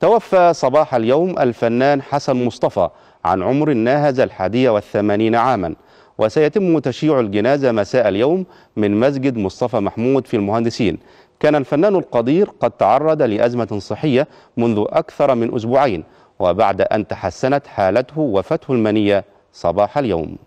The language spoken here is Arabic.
توفى صباح اليوم الفنان حسن مصطفى عن عمر ناهز الحادية والثمانين عاما وسيتم تشييع الجنازة مساء اليوم من مسجد مصطفى محمود في المهندسين كان الفنان القدير قد تعرض لأزمة صحية منذ أكثر من أسبوعين وبعد أن تحسنت حالته وفته المنية صباح اليوم